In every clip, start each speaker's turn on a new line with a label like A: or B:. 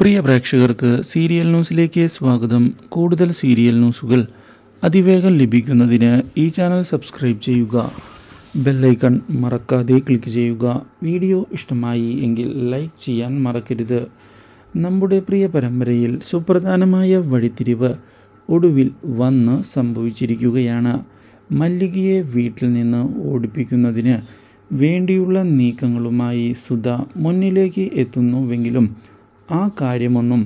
A: പ്രിയ പ്രേക്ഷകർക്ക് സീരിയൽ ന്യൂസിലേക്ക് സ്വാഗതം കൂടുതൽ സീരിയൽ ന്യൂസുകൾ അതിവേഗം ലഭിക്കുന്നതിന് ഈ ചാനൽ സബ്സ്ക്രൈബ് ചെയ്യുക ബെല്ലൈക്കൺ മറക്കാതെ ക്ലിക്ക് ചെയ്യുക വീഡിയോ ഇഷ്ടമായി എങ്കിൽ ലൈക്ക് ചെയ്യാൻ മറക്കരുത് നമ്മുടെ പ്രിയ പരമ്പരയിൽ സുപ്രധാനമായ വഴിത്തിരിവ് ഒടുവിൽ വന്ന് സംഭവിച്ചിരിക്കുകയാണ് മല്ലികയെ വീട്ടിൽ നിന്ന് ഓടിപ്പിക്കുന്നതിന് വേണ്ടിയുള്ള നീക്കങ്ങളുമായി സുധ മുന്നിലേക്ക് എത്തുന്നുവെങ്കിലും ആ കാര്യമൊന്നും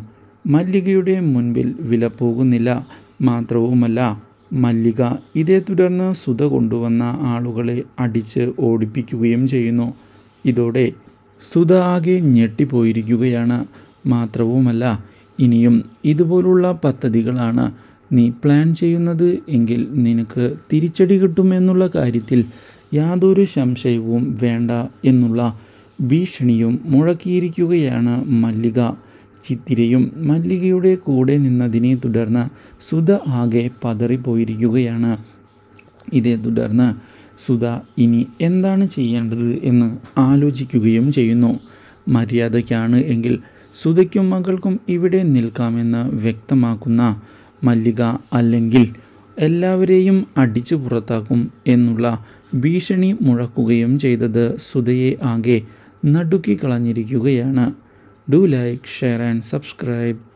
A: മല്ലികയുടെ മുൻപിൽ വില പോകുന്നില്ല മാത്രവുമല്ല മല്ലിക ഇതേ തുടർന്ന് സുധ കൊണ്ടുവന്ന ആളുകളെ അടിച്ച് ഓടിപ്പിക്കുകയും ചെയ്യുന്നു ഇതോടെ സുധ ആകെ ഞെട്ടിപ്പോയിരിക്കുകയാണ് മാത്രവുമല്ല ഇനിയും ഇതുപോലുള്ള പദ്ധതികളാണ് നീ പ്ലാൻ ചെയ്യുന്നത് എങ്കിൽ നിനക്ക് തിരിച്ചടി കിട്ടുമെന്നുള്ള കാര്യത്തിൽ യാതൊരു സംശയവും വേണ്ട എന്നുള്ള ഭീഷണിയും മുഴക്കിയിരിക്കുകയാണ് മല്ലിക ചിത്തിരയും മല്ലികയുടെ കൂടെ നിന്നതിനെ തുടർന്ന് സുധ ആകെ പതറിപ്പോയിരിക്കുകയാണ് ഇതേ തുടർന്ന് സുധ ഇനി എന്താണ് ചെയ്യേണ്ടത് എന്ന് ആലോചിക്കുകയും ചെയ്യുന്നു മര്യാദയ്ക്കാണ് എങ്കിൽ സുധയ്ക്കും മകൾക്കും ഇവിടെ നിൽക്കാമെന്ന് വ്യക്തമാക്കുന്ന മല്ലിക അല്ലെങ്കിൽ എല്ലാവരെയും അടിച്ചു പുറത്താക്കും എന്നുള്ള ഭീഷണി മുഴക്കുകയും ചെയ്തത് സുധയെ ആകെ നടുക്കി കളഞ്ഞിരിക്കുകയാണ് do like share and subscribe